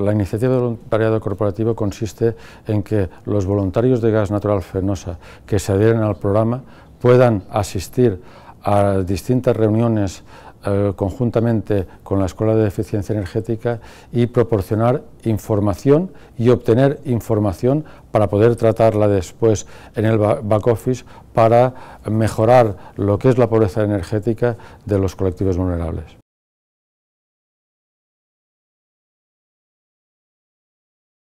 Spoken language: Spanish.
La iniciativa de voluntariado corporativo consiste en que los voluntarios de gas natural fenosa que se adhieren al programa puedan asistir a distintas reuniones eh, conjuntamente con la Escuela de Eficiencia Energética y proporcionar información y obtener información para poder tratarla después en el back office para mejorar lo que es la pobreza energética de los colectivos vulnerables.